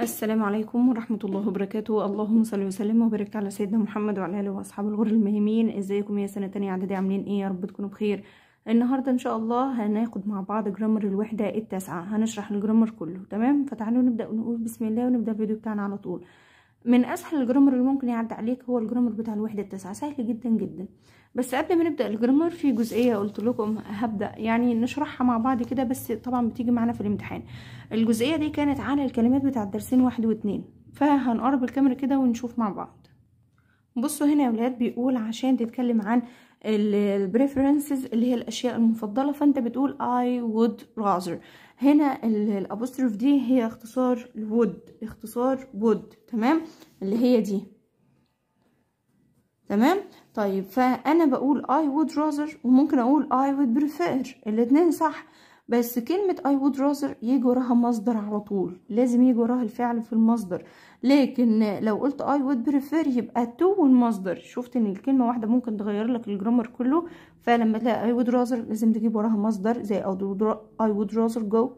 السلام عليكم ورحمة الله وبركاته اللهم صل وسلم وبارك على سيدنا محمد وعلى آله وأصحاب الغر المهمين ازيكم يا سنة تانية اعدادي عاملين ايه يا رب تكونوا بخير النهاردة ان شاء الله هناخد مع بعض جرامر الوحدة التاسعة هنشرح الجرامر كله تمام فتعالوا نبدأ نقول بسم الله ونبدأ الفيديو بتاعنا على طول من اسهل الجرامر اللي ممكن يعدي عليك هو الجرامر بتاع الوحده التاسعه سهل جدا جدا بس قبل ما نبدا الجرامر في جزئيه قلت لكم هبدا يعني نشرحها مع بعض كده بس طبعا بتيجي معانا في الامتحان الجزئيه دي كانت عن الكلمات بتاع الدرسين واحد واتنين فهنقرب الكاميرا كده ونشوف مع بعض بصوا هنا يا ولاد بيقول عشان تتكلم عن البريفرنسز اللي هي الاشياء المفضله فانت بتقول I would rather هنا الابوستروف دي هي اختصار الود اختصار وود تمام اللي هي دي تمام طيب فانا بقول I would rather وممكن اقول I would prefer الاتنين صح بس كلمة I would rather يجي وراها مصدر على طول لازم يجي وراها الفعل في المصدر لكن لو قلت I would prefer يبقى to والمصدر شفت ان الكلمة واحدة ممكن تغير لك الجرامر كله فلما تلاقي I would rather لازم تجيب وراها مصدر زي I would rather go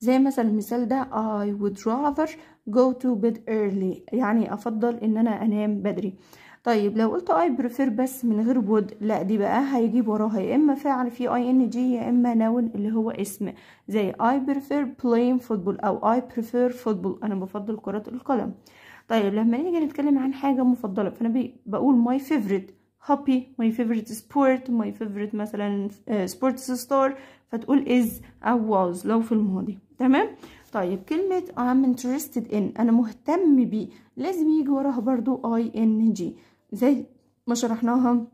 زي مثلا المثال ده I would rather go to bed early يعني أفضل إن أنا أنام بدري طيب لو قلت اي بريفير بس من غير وود لا دي بقى هيجيب وراها يا اما فعل في اي ان جي يا اما نون اللي هو اسم زي اي بريفير بلاين فوتبول او اي بريفير فوتبول انا بفضل كرة القدم طيب لما نيجي نتكلم عن حاجة مفضلة فانا بقول ماي فيفرت هوبي ماي فيفرت سبورت ماي فيفرت مثلا سبورتس آه، ستار فتقول از او واز لو في الماضي تمام طيب كلمة I'm interested in أنا مهتم بيه لازم يجي وراها برضو ing زي ما شرحناها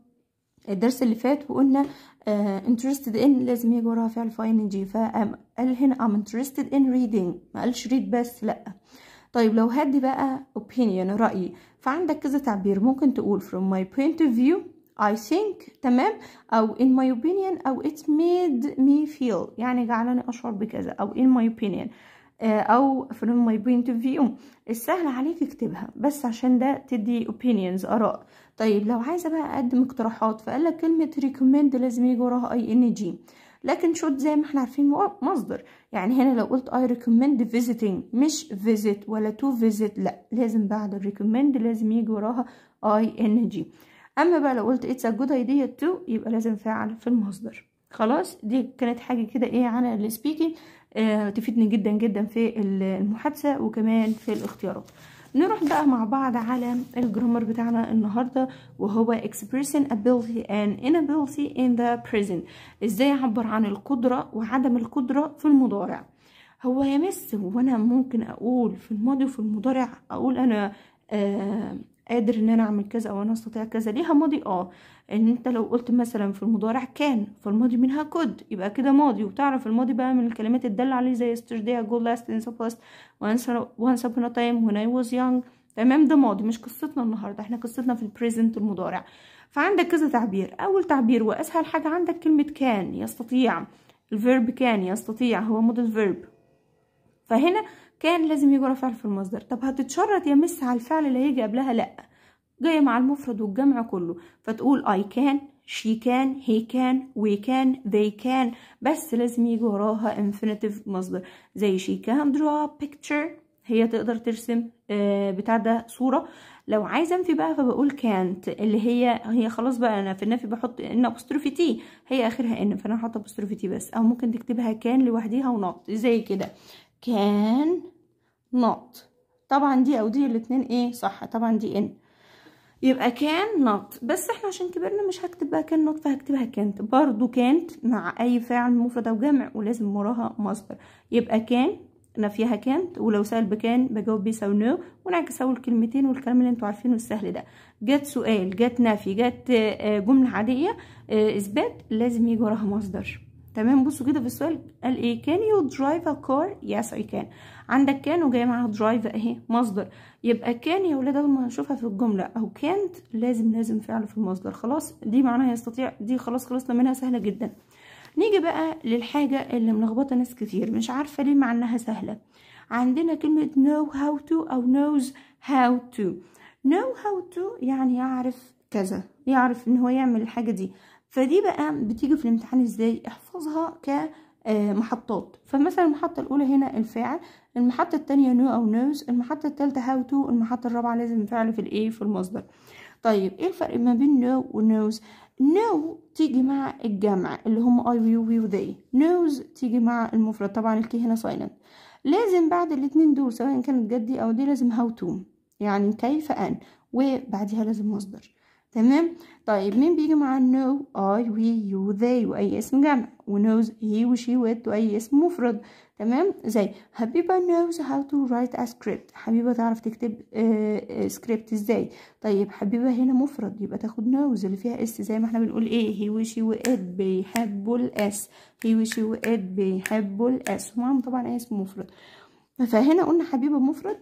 الدرس اللي فات وقلنا آه، interested in لازم يجي وراها فعل ing فقال هنا I'm interested in reading ما قالش read بس لأ طيب لو هدي بقى opinion رأيي فعندك كذا تعبير ممكن تقول from my point of view I think تمام أو in my opinion أو it made me feel يعني جعلني أشعر بكذا أو in my opinion آه، او from my point of view السهل عليك اكتبها بس عشان ده تدي opinions اراء طيب لو عايزه بقى اقدم اقتراحات فقال لك كلمه recommend لازم يجي وراها اي ان جي لكن شوت زي ما احنا عارفين مصدر يعني هنا لو قلت اي ريكومند فيزيتنج مش فيزيت ولا تو فيزيت لا لازم بعد الريكومند لازم يجي وراها اي ان جي اما بقى لو قلت اتس ا جود ايديا تو يبقى لازم فعل في المصدر خلاص دي كانت حاجه كده ايه عن السبيكينج آه، تفيدني جدا جدا في المحادثة وكمان في الاختيارات نروح بقى مع بعض على الجرامر بتاعنا النهارده وهو expression ability and inability in the present ازاي اعبر عن القدرة وعدم القدرة في المضارع هو يمس وانا ممكن اقول في الماضي وفي المضارع اقول انا آه، قادر ان انا اعمل كذا او انا استطيع كذا ليها ماضي اه ان انت لو قلت مثلا في المضارع كان فالماضي منها كود يبقى كده ماضي وتعرف الماضي بقى من الكلمات الدالة عليه زي yesterday I go last سبست وانس past تايم upon a time when I was young تمام ده ماضي مش قصتنا النهارده احنا قصتنا في البريزنت المضارع فعندك كذا تعبير اول تعبير واسهل حاجه عندك كلمه كان يستطيع الفيرب كان يستطيع هو ماضي الفيرب فهنا كان لازم يجي فعل في المصدر طب هتتشرط يا مس على الفعل اللي هيجي قبلها لا جايه مع المفرد والجمع كله فتقول اي كان شي كان هي كان وي كان ذي كان بس لازم يجي وراها انفينيتيف مصدر زي شي كان درا بيكتشر هي تقدر ترسم آه، بتاع ده صورة لو عايزة انفي بقى فبقول كانت اللي هي هي خلاص بقى انا في النفي بحط ان ابوستروفي تي هي اخرها ان فانا هحط ابوستروفي تي بس او ممكن تكتبها كان لوحديها ونط زي كده كان not طبعا دي او دي الاتنين ايه صح طبعا دي ان يبقى كان not بس احنا عشان كبرنا مش هكتب بقى كان not فهكتبها كانت برضو كانت مع اي فعل مفرد او جمع ولازم وراها مصدر يبقى كان نفيها كانت ولو سأل بكان بجاوب بيس او نو ونعكس اول كلمتين والكلام اللي انتوا عارفينه السهل ده جت سؤال جت نفي جت آه، جمله عاديه آه، اثبات لازم يجي وراها مصدر تمام بصوا كده في السؤال قال ايه كان يو درايف ا كار يس اي كان عندك كان وجاي معاها درايف اهي مصدر يبقى كان يا ولاد اول ما نشوفها في الجمله او كانت لازم لازم فعل في المصدر خلاص دي معناها يستطيع دي خلاص خلصنا منها سهله جدا نيجي بقى للحاجه اللي ملخبطه ناس كتير مش عارفه ليه مع انها سهله عندنا كلمه نو هاو تو او نوز هاو تو نو هاو تو يعني يعرف كذا يعرف ان هو يعمل الحاجه دي فدي بقى بتيجي في الامتحان ازاي احفظها كمحطات آه، فمثلا المحطة الأولى هنا الفاعل المحطة التانية نو أو نوز المحطة التالتة هاو تو المحطة الرابعة لازم فعل في الايه في المصدر طيب ايه الفرق ما بين نو ونوز نو تيجي مع الجمع اللي هم اي وي وي وذي نوز تيجي مع المفرد طبعا الكي هنا سايلنت لازم بعد الاتنين دول سواء كانت جدي أو دي لازم هاو تو يعني كيف أن وبعدها لازم مصدر تمام طيب مين بيجي مع النو اي وي يو ذي واي اسم جمع ونوز هي وشي وات واي اسم مفرد تمام زي حبيبه نوز هاو تو رايت ا سكريبت حبيبه تعرف تكتب سكريبت آه، uh, آه، ازاي طيب حبيبه هنا مفرد يبقى تاخد نوز اللي فيها اس زي ما احنا بنقول ايه هي وشي وات بيحبوا الاس هي وشي وات بيحبوا الاس طبعا اسم مفرد فهنا قلنا حبيبه مفرد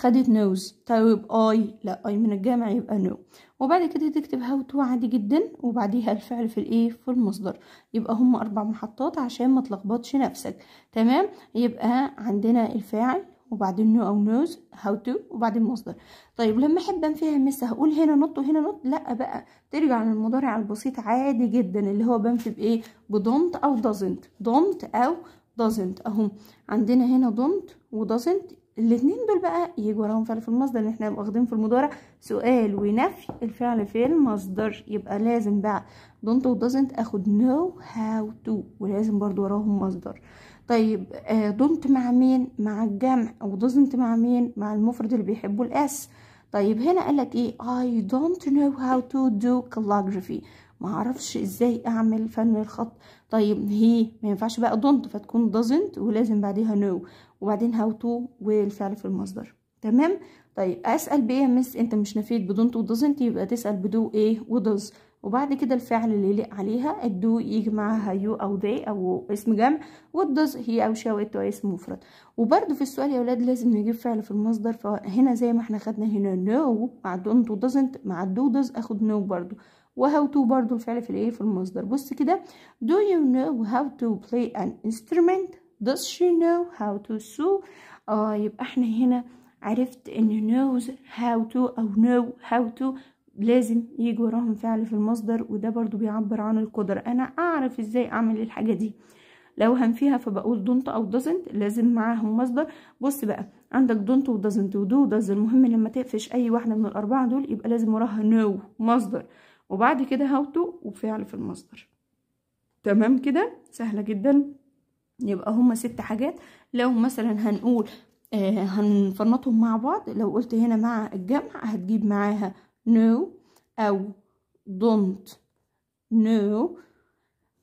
خدت نوز طيب اي لا اي من الجامع يبقى نو وبعد كده تكتب هاو تو عادي جدا وبعديها الفعل في الايه في المصدر يبقى هم اربع محطات عشان ما تلخبطش نفسك تمام يبقى عندنا الفاعل وبعدين نو او نوز هاو تو وبعدين مصدر طيب لما احب انفيها مس هقول هنا نط وهنا نط لا بقى ترجع للمضارع البسيط عادي جدا اللي هو بنفي بايه بدونت او دازنت دونت او دازنت اهو عندنا هنا و ودازنت الاثنين دول بقى يجي وراهم فعل في المصدر اللي احنا واخدين في المضارع سؤال ونفي الفعل في المصدر يبقى لازم بقى دونت ودوزنت اخد نو هاو تو ولازم برضو وراهم مصدر طيب دونت آه، مع مين مع الجمع ودازنت مع مين مع المفرد اللي بيحبوا الاس طيب هنا قالك ايه I don't know how to do calligraphy معرفش ازاي اعمل فن الخط طيب هي ما ينفعش بقى دونت فتكون دازنت ولازم بعديها نو no وبعدين هاو تو والفعل في المصدر تمام طيب اسال بيه يا مس انت مش نفيت بدونت ودازنت يبقى تسال بدو ايه ودز وبعد كده الفعل اللي يليق عليها الدو يجي معاها يو او ذي او اسم جمع والدز هي او او ات اسم مفرد وبرده في السؤال يا اولاد لازم نجيب فعل في المصدر فهنا زي ما احنا خدنا هنا نو no مع دونت ودزنت مع الدو دز اخد نو no برده وهاو تو برضو الفعل في الايه في المصدر بص كده do you know how to play an instrument does she know how to sew اه يبقى احنا هنا عرفت ان knows how to او know how to لازم يجي وراهم فعل في المصدر وده برضو بيعبر عن القدرة انا اعرف ازاي اعمل الحاجة دي لو هنفيها فبقول دونت او doesn't لازم معاهم مصدر بص بقى عندك دونت ودازنت ودو داز المهم لما تقفش اي واحده من الاربعه دول يبقى لازم وراها نو مصدر وبعد كده هاو تو وفعل في المصدر تمام كده سهله جدا يبقى هما ست حاجات لو مثلا هنقول آه، هنفرنطهم هنفنطهم مع بعض لو قلت هنا مع الجمع هتجيب معاها no او دونت نو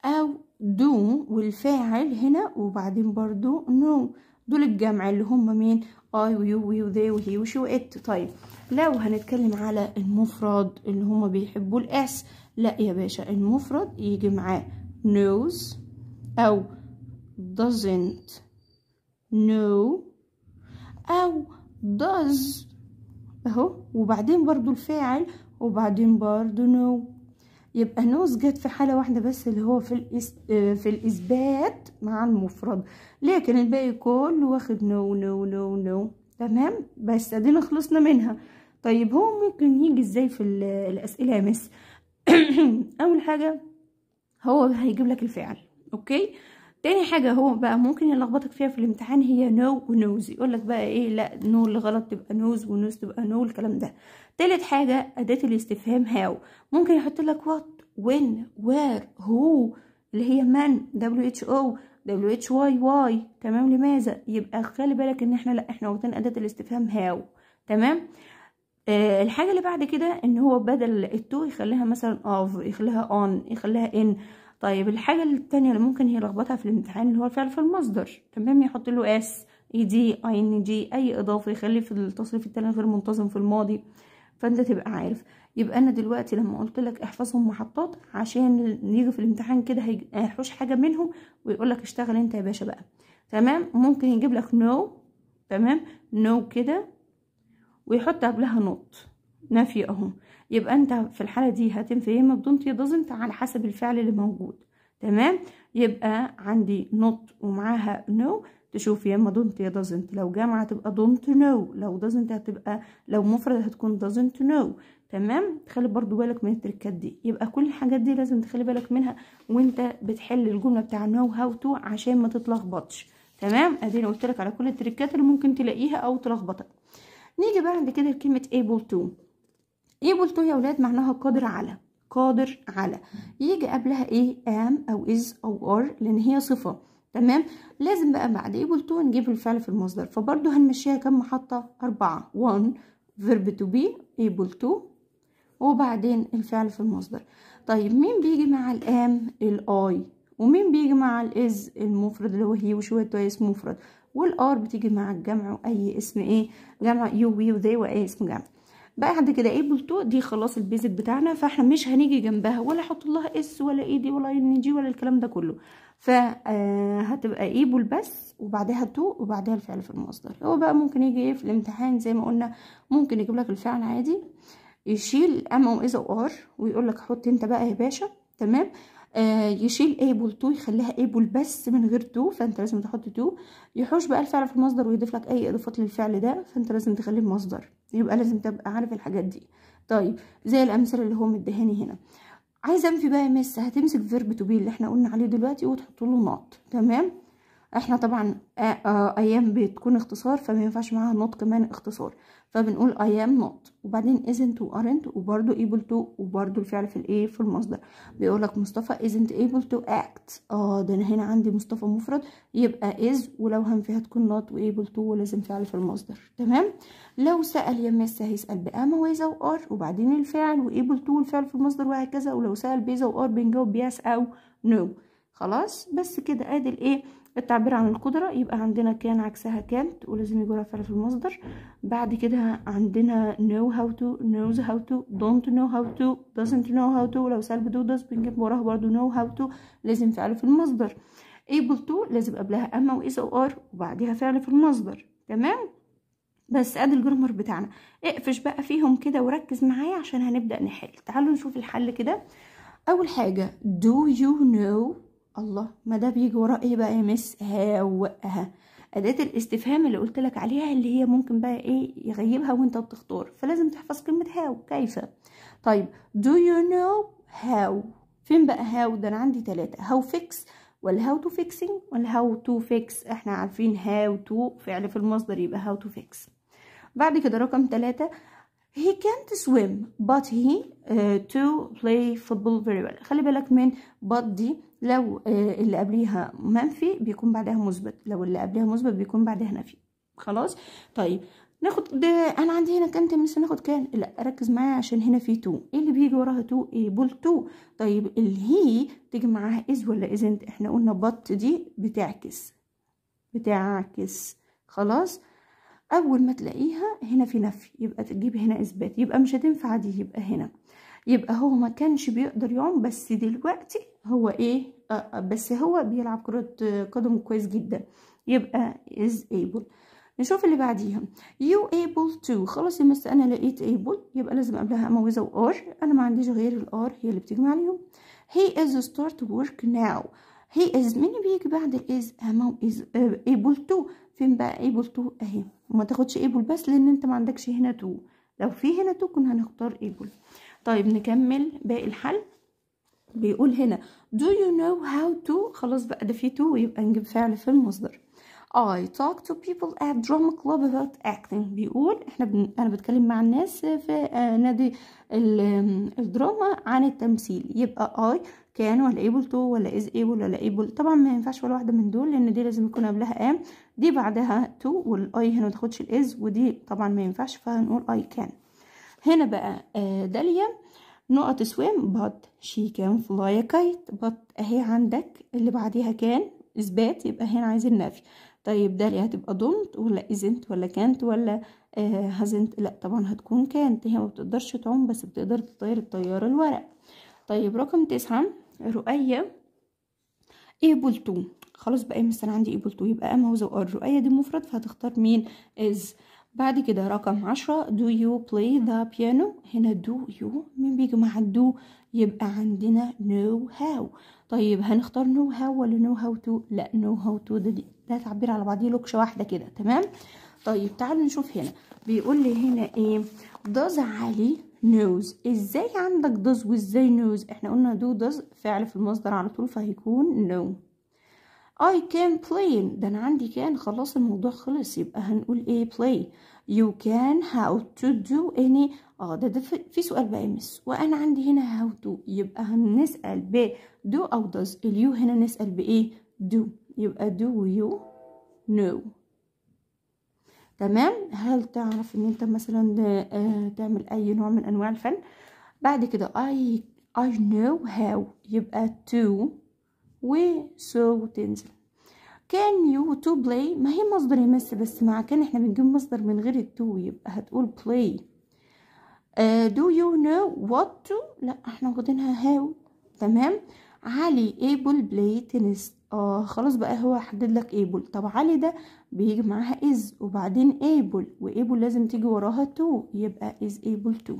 او دو والفاعل هنا وبعدين برضو no دول الجمع اللي هم مين اي ويو ويو ذي وهي وشو ات طيب لو هنتكلم على المفرد اللي هم بيحبوا الاس لا يا باشا المفرد يجي معاه knows او doesn't know او does اهو وبعدين برضو الفاعل وبعدين برضو know يبقى نوز جت في حالة واحدة بس اللي هو في, الإس... آه، في الإثبات مع المفرد لكن الباقي كله واخد نو نو نو نو تمام بس ادينا خلصنا منها طيب هو ممكن يجي ازاي في الأسئلة يا مس أول حاجة هو هيجيب لك الفعل أوكي تاني حاجة هو بقى ممكن يلخبطك فيها في الامتحان هي نو ونوز يقولك بقى ايه لا نو اللي غلط تبقى نوز ونوز تبقى نو الكلام ده تالت حاجة أداة الاستفهام هاو ممكن يحط لك وات وين وير هو اللي هي من دبليو اتش او دبليو اتش واي واي تمام لماذا يبقى خلي بالك ان احنا لا احنا واخدين أداة الاستفهام هاو تمام أه الحاجة اللي بعد كده ان هو بدل التو يخليها مثلا اوف يخليها اون يخليها ان طيب الحاجة التانية اللي ممكن يلخبطها في الامتحان اللي هو الفعل في المصدر تمام يحط له اس اي دي اي ان جي اي اضافة يخلي في التصريف التاني غير منتظم في الماضي فانت تبقى عارف يبقى انا دلوقتي لما قلت لك احفظهم محطات عشان يجي في الامتحان كده هيحوش حاجه منهم ويقول لك اشتغل انت يا باشا بقى تمام ممكن يجيب لك نو no. تمام نو no كده ويحط قبلها نوت نفي اهو يبقى انت في الحالة دي هتنفي يا اما بدونت يا على حسب الفعل اللي موجود تمام يبقى عندي نوت ومعاها نو no. تشوف يا اما دونت يا دازنت لو جامعة تبقى دونت نو لو دازنت هتبقى لو مفرد هتكون دازنت نو تمام تخلي برضو بالك من التركات دي يبقى كل الحاجات دي لازم تخلي بالك منها وانت بتحل الجملة بتاع نو هاو تو عشان ما تتلخبطش تمام ادينا قلت لك على كل التركات اللي ممكن تلاقيها او تلخبطك نيجي بقى عند كده لكلمة able to ايه بولتو يا ولاد معناها قادر على قادر على يجي قبلها ايه ام او از او ار لان هي صفه تمام لازم بقى بعد ايه بولتو نجيب الفعل في المصدر فبرضه هنمشيها كم محطه اربعه 1 فيرب تو بي able to ايه وبعدين الفعل في المصدر طيب مين بيجي مع الام الاي ومين بيجي مع الاز المفرد اللي هو هي وشويه تويس مفرد والار بتيجي مع الجمع واي اسم ايه جمع يو وي وذي واي اسم جمع بقى عند كده ايه بلتو دي خلاص البيزك بتاعنا فاحنا مش هنيجي جنبها ولا احط لها اس ولا اي دي ولا ان جي ولا الكلام ده كله فهتبقى آه، ايه بول بس وبعدها تو وبعدها الفعل في المصدر هو بقى ممكن يجي إيه في الامتحان زي ما قلنا ممكن يجيب لك الفعل عادي يشيل ام واذا وار ويقول لك حط انت بقى يا باشا تمام آه، يشيل able تو يخليها able بس من غير تو فانت لازم تحط تو يحوش بقى الفعل في المصدر ويضيف لك اي اضافات للفعل ده فانت لازم تخليه المصدر يبقى لازم تبقى عارف الحاجات دي طيب زي الامثله اللي هو مدهاني هنا عايزه انفي بقى مس هتمسك فيرب تو بي اللي احنا قلنا عليه دلوقتي وتحط له نوت تمام احنا طبعا آه، آه، ايام بتكون اختصار فما ينفعش معاها نوت كمان اختصار فبنقول I am not وبعدين isn't و aren't وبرده able to وبرده الفعل في الايه في المصدر بيقولك مصطفى isn't able to act اه ده انا هنا عندي مصطفى مفرد يبقى is ولو هم فيها تكون not و able to ولازم فعل في المصدر تمام لو سأل يا مس هيسأل بأما و are وبعدين الفعل و able to الفعل في المصدر وهكذا ولو سأل بإذا are بنجاوب yes أو no خلاص بس كده ادي الايه التعبير عن القدرة يبقى عندنا كان عكسها كانت ولازم يجرى فعل في المصدر بعد كده عندنا نو هاو تو نوز هاو تو دونت نو هاو تو دازنت نو هاو تو ولو سالب دو داز بنجيب وراها برده نو هاو تو لازم فعل في المصدر able to لازم قبلها اما و وار او وبعدها فعل في المصدر تمام بس ادي الجرمر بتاعنا اقفش بقى فيهم كده وركز معايا عشان هنبدأ نحل تعالوا نشوف الحل كده اول حاجة دو يو نو الله ما ده بيجي وراء ايه بقى يا مس ها وها اداه الاستفهام اللي قلت لك عليها اللي هي ممكن بقى ايه يغيبها وانت بتختار فلازم تحفظ كلمه هاو كيف طيب do you know how فين بقى هاو ده انا عندي ثلاثة هاو فيكس ولا هاو تو فيكسينج ولا هاو تو فيكس احنا عارفين هاو تو فعل في المصدر يبقى هاو تو فيكس بعد كده رقم ثلاثة he can't swim but he uh, to play football very well خلي بالك من but دي لو uh, اللي قبليها منفي بيكون بعدها مثبت لو اللي قبليها مثبت بيكون بعدها نفي خلاص طيب ناخد ده انا عندي هنا كانت مثلا ناخد كان لا ركز معايا عشان هنا في تو ايه اللي بيجي وراها تو ايه بول تو طيب الهي تيجي معاها از ولا ازنت احنا قلنا بط دي بتعكس بتعكس خلاص اول ما تلاقيها هنا في نفي يبقى تجيب هنا اثبات يبقى مش هتنفع دي يبقى هنا يبقى هو ما كانش بيقدر يعوم بس دلوقتي هو ايه آه, آه، بس هو بيلعب كرة آه، قدم كويس جدا يبقى is able نشوف اللي بعديها you able to خلاص يا مس انا لقيت able يبقى لازم قبلها اموزه وار انا ما عنديش غير الار هي اللي بتجمع عليهم he is start work now he is مين بيجي بعد الاز امو is آه، able to فين بقى ايبل تو اهي وما تاخدش ايبل بس لان انت ما عندكش هنا تو لو في هنا تو كنا هنختار ايبل طيب نكمل باقي الحل بيقول هنا do you know how to خلاص بقى ده في تو يبقى نجيب فعل في المصدر I talk to people at drama club about acting بيقول احنا بن... انا بتكلم مع الناس في آه، نادي الدراما عن التمثيل يبقى I كان ولا ايبل تو ولا از ايبل ولا ايبل طبعا ما ينفعش ولا واحده من دول لان دي لازم يكون قبلها ام دي بعدها تو والاي هنا ما تاخدش الاز ودي طبعا ما ينفعش فهنقول اي كان هنا بقى آه، داليا نقط سويم بط شي كان فلاي كايت بط اهي عندك اللي بعديها كان اثبات يبقى هنا عايز النفي طيب داليا هتبقى دونت ولا ازنت ولا كانت ولا هزنت آه، لا طبعا هتكون كانت هي ما بتقدرش تعوم بس بتقدر تطير الطياره الورق طيب رقم تسعة رؤية ايبل تو خلاص بقى مثلا انا عندي ايبل تو يبقى ام هاوز وار رؤية دي مفرد فهتختار مين از بعد كده رقم عشرة do you play the piano هنا do you مين بيجي مع do يبقى عندنا know how طيب هنختار know how ولا know how to لا know how to ده, ده تعبير على بعضيه لوكشة واحدة كده تمام طيب تعالوا نشوف هنا بيقول لي هنا ايه does علي نوز ازاي عندك دوز وازاي نوز احنا قلنا دو دوز فعل في المصدر على طول فهيكون نو I can play ده انا عندي كان خلاص الموضوع خلص يبقى هنقول ايه play يو كان هاو تو دو اني اه ده, ده في سؤال بقى مس وانا عندي هنا هاو تو يبقى هنسال ب دو او دوز اليو هنا نسال بايه دو يبقى يو نو no. تمام هل تعرف ان انت مثلا آه، تعمل اي نوع من انواع الفن بعد كده I اي know how يبقى to و so تنزل كان يو تو بلاي ما هي مصدر يمس بس مع كان احنا بنجيب مصدر من غير التو يبقى هتقول بلاي دو يو نو وات تو لا احنا واخدينها هاو تمام علي able play tennis اه خلاص بقى هو حدد لك able طب علي ده بيجي معاها is وبعدين able وإيبل لازم تيجي وراها to يبقى is able to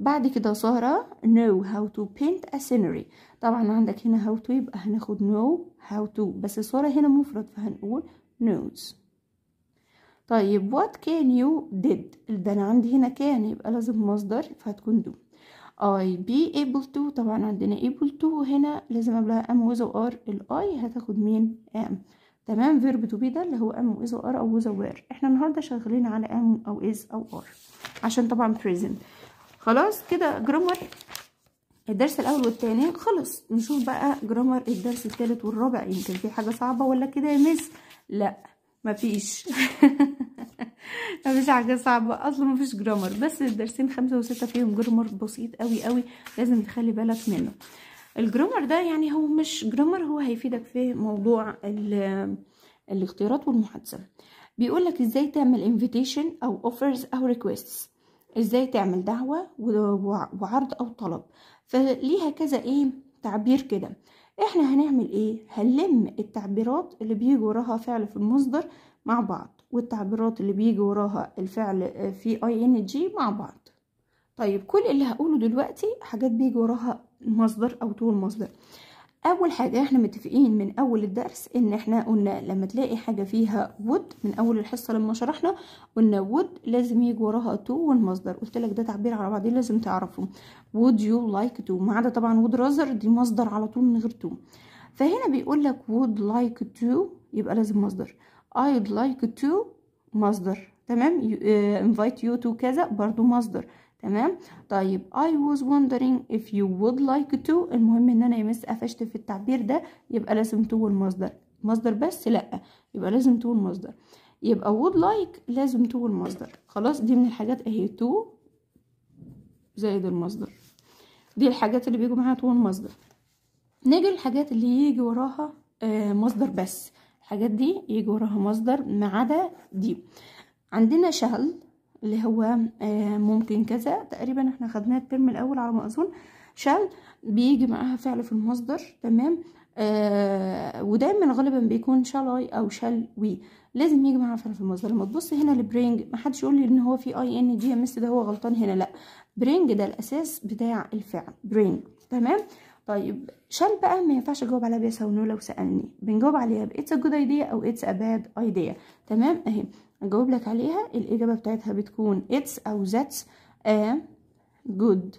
بعد كده سهرة know how to paint a scenery طبعا عندك هنا how to يبقى هناخد know how to بس سهرة هنا مفرد فهنقول knows طيب what can you did ده انا عندي هنا كان يبقى لازم مصدر فهتكون do I be able to طبعا عندنا able to هنا لازم قبلها am with or ال I هتاخد مين am تمام فيرب تو بي ده اللي هو ام واز وار او وز وير احنا النهارده شغالين على ام او از او ار عشان طبعا بريزنت خلاص كده جرامر الدرس الاول والثاني خلص نشوف بقى جرامر الدرس الثالث والرابع يمكن في حاجه صعبه ولا كده يا مس لا مفيش مفيش حاجه صعبه اصلا مفيش جرامر بس الدرسين خمسة وستة فيهم جرامر بسيط قوي قوي لازم تخلي بالك منه الجرامر ده يعني هو مش جرامر هو هيفيدك في موضوع الاختيارات والمحادثه بيقول لك ازاي تعمل انفيتيشن او اوفرز او ريكويستس ازاي تعمل دعوه وعرض او طلب فليها كذا ايه تعبير كده احنا هنعمل ايه هنلم التعبيرات اللي بيجي وراها فعل في المصدر مع بعض والتعبيرات اللي بيجي وراها الفعل آه، في اي ان جي مع بعض طيب كل اللي هقوله دلوقتي حاجات بيجي وراها المصدر او طول المصدر اول حاجه احنا متفقين من اول الدرس ان احنا قلنا لما تلاقي حاجه فيها وود من اول الحصه لما شرحنا قلنا وود لازم يجي وراها تو والمصدر قلت لك ده تعبير على بعضيه لازم تعرفه وود يو لايك تو ما عدا طبعا وود رازر دي مصدر على طول من غير تو فهنا بيقول لك وود لايك تو يبقى لازم مصدر ايد لايك تو مصدر تمام انفايت يو تو كذا برضو مصدر تمام طيب I was wondering if you would like to المهم ان انا يمس قفشت في التعبير ده يبقى لازم تو المصدر مصدر بس لا يبقى لازم تو المصدر يبقى would like لازم تو المصدر خلاص دي من الحاجات اهي تو زائد المصدر دي الحاجات اللي بيجوا معاها تو المصدر نيجي للحاجات اللي يجي وراها آه، مصدر بس الحاجات دي يجي وراها مصدر ما عدا دي عندنا شال اللي هو آه، ممكن كذا تقريبا احنا خدناه الترم الاول على ما اظن شال بيجي معاها فعل في المصدر تمام آه ودايما غالبا بيكون شال اي او شال وي لازم يجي معاها فعل في المصدر لما تبص هنا لبرينج ما حدش يقول لي ان هو في اي ان جي ام اس ده هو غلطان هنا لا برينج ده الاساس بتاع الفعل برينج تمام طيب شال بقى ما ينفعش اجاوب عليها بيس او نو لو سالني بنجاوب عليها اتس ا جود ايديا او اتس ا باد ايديا تمام اهي اجاوب لك عليها الاجابه بتاعتها بتكون اتس او ذاتس ا جود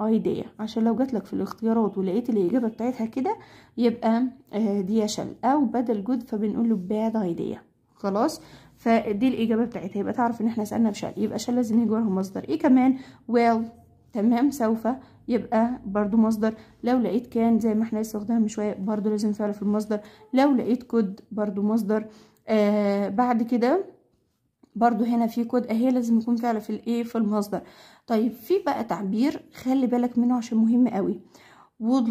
ايديا عشان لو جاتلك في الاختيارات ولقيت الاجابه بتاعتها كده يبقى آه، دي شل او بدل جود فبنقول له باد ايديا خلاص فدي الاجابه بتاعتها يبقى تعرف ان احنا سالنا بشل يبقى شل لازم يجي وراها مصدر ايه كمان ويل well. تمام سوف يبقى برضو مصدر لو لقيت كان زي ما احنا لسه واخدينها من شويه برضو لازم فعل في المصدر لو لقيت كود برضو مصدر آه بعد كده برضو هنا في كود اهي لازم يكون فعلا في الايه في المصدر طيب في بقى تعبير خلي بالك منه عشان مهم قوي would,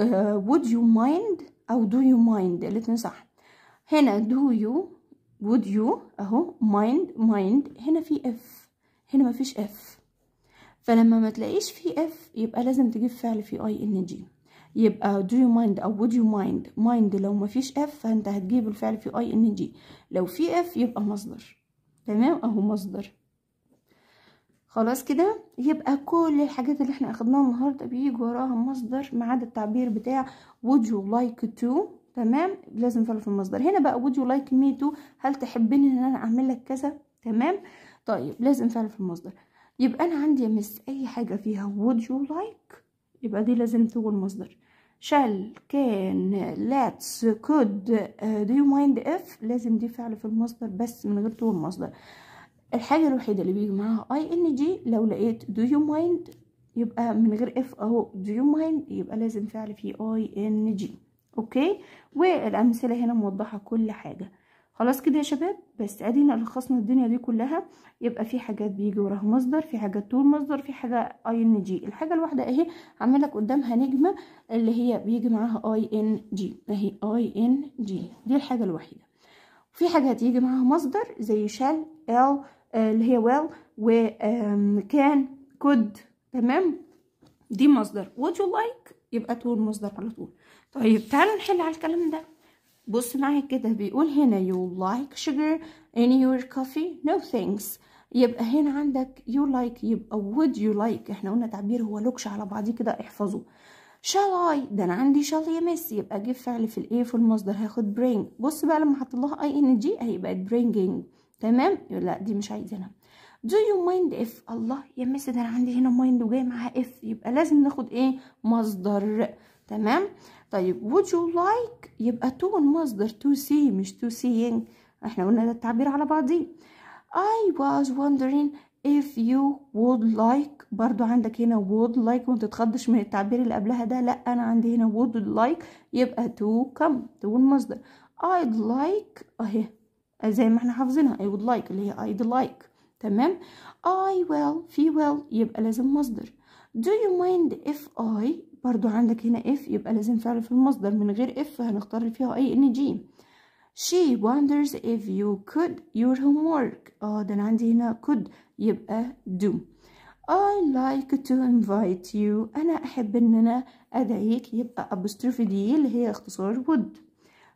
آه، would you mind او do you mind الاثنين صح هنا do you would you اهو mind mind هنا في اف هنا ما فيش اف فلما ما تلاقيش في اف يبقى لازم تجيب فعل في اي ان جي يبقى do you mind او would you mind mind لو ما فيش f فانت هتجيب الفعل في اي ان جي لو في f يبقى مصدر تمام اهو مصدر خلاص كده يبقى كل الحاجات اللي احنا اخدناها النهارده بيجي وراها مصدر ما عدا التعبير بتاع would you like to تمام لازم فعل في المصدر هنا بقى would you like me to هل تحبني ان انا اعمل لك كذا تمام طيب لازم فعل في المصدر يبقى انا عندي يا مس اي حاجه فيها would you like يبقى دي لازم تقول مصدر شال كان لاتس كود دو يو مايند اف لازم دي فعل في المصدر بس من غير تقول مصدر الحاجة الوحيدة اللي بيجي معاها اي ان جي لو لقيت دو يو مايند يبقى من غير اف اهو دو يو مايند يبقى لازم فعل فيه اي ان جي اوكي والامثلة هنا موضحة كل حاجة خلاص كده يا شباب بس ادينا لخصنا الدنيا دي كلها يبقى في حاجات بيجي وراها مصدر في حاجات طول مصدر في حاجه اي ان جي الحاجه الواحده اهي عامله لك قدامها نجمه اللي هي بيجي معاها اي ان جي اهي اي ان جي دي الحاجه الوحيده في حاجات يجي معاها مصدر زي شال ال اللي هي ويل وكان كود تمام دي مصدر وات يو لايك يبقى طول مصدر على طول طيب تعالوا نحل على الكلام ده بص معي كده بيقول هنا you like sugar in your coffee no thanks يبقى هنا عندك you like يبقى would you like احنا قلنا تعبير هو لوكش على بعضيه كده احفظه shall I ده انا عندي shall مس يبقى جيب فعل في الايه في المصدر هاخد bring بص بقى لما حط لها اي ان جي هيبقى bringing تمام لا دي مش عايزينها do you mind if الله يا مس ده انا عندي هنا mind وجاي معاها if يبقى لازم ناخد ايه مصدر تمام طيب would you like يبقى to مصدر to see مش to seeing احنا قلنا ده التعبير على بعضيه I was wondering if you would like برضو عندك هنا would like وانت تتخضش من التعبير اللي قبلها ده لا انا عندي هنا would like يبقى to come to مصدر I'd like اهي زي ما احنا حافظينها I would like اللي هي I'd like تمام I will في will يبقى لازم مصدر Do you mind if I برضو عندك هنا اف يبقى لازم فعل في المصدر من غير اف هنختار اللي فيها اي ان جي she wonders if you could your homework اه ده انا عندي هنا could يبقى do I like to invite you أنا أحب إن أنا أدعيك يبقى apostrophe دي اللي هي اختصار would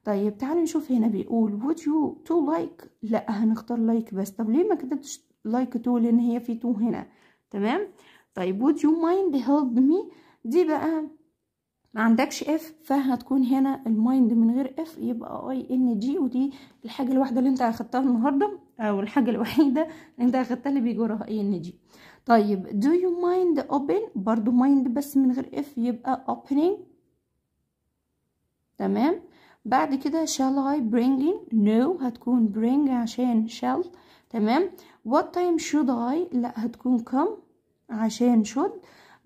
طيب تعالوا نشوف هنا بيقول would you to like لا هنختار like بس طب ليه ما كتبتش like to لأن هي في to هنا تمام طيب would you mind help me دي بقى ما عندكش اف فهتكون هنا المايند من غير اف يبقى اي ان جي ودي الحاجه الواحده اللي انت اخدتها النهارده او الحاجه الوحيده اللي انت اخدتها اللي بيجي وراها اي ان جي طيب دو يو مايند اوبن برضو مايند بس من غير اف يبقى opening تمام بعد كده shall I bring in no هتكون bring عشان shall تمام what time should I لا هتكون come عشان should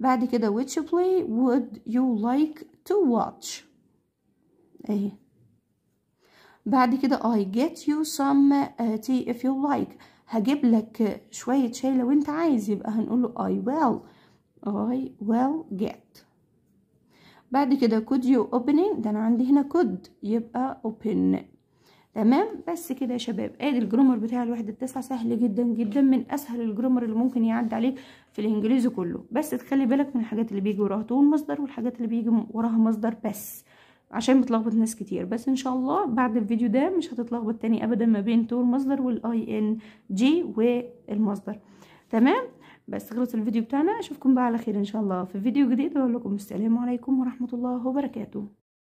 بعد كده which play would you like to watch اهي بعد كده I get you some uh, tea if you like هجيب لك شوية شاي لو انت عايز يبقى هنقول له I will I will get بعد كده could you it ده انا عندي هنا could يبقى open تمام بس كده يا شباب ادي الجرامر بتاع الوحدة التاسعة سهل جدا جدا من اسهل الجرامر اللي ممكن يعدي عليك في الانجليزي كله بس تخلي بالك من الحاجات اللي بيجي وراها طول مصدر والحاجات اللي بيجي وراها مصدر بس عشان بتلخبط ناس كتير بس ان شاء الله بعد الفيديو ده مش هتتلخبط تاني ابدا ما بين طول مصدر والاي ان جي والمصدر تمام بس خلص الفيديو بتاعنا اشوفكم بقى على خير ان شاء الله في فيديو جديد اقول لكم السلام عليكم ورحمه الله وبركاته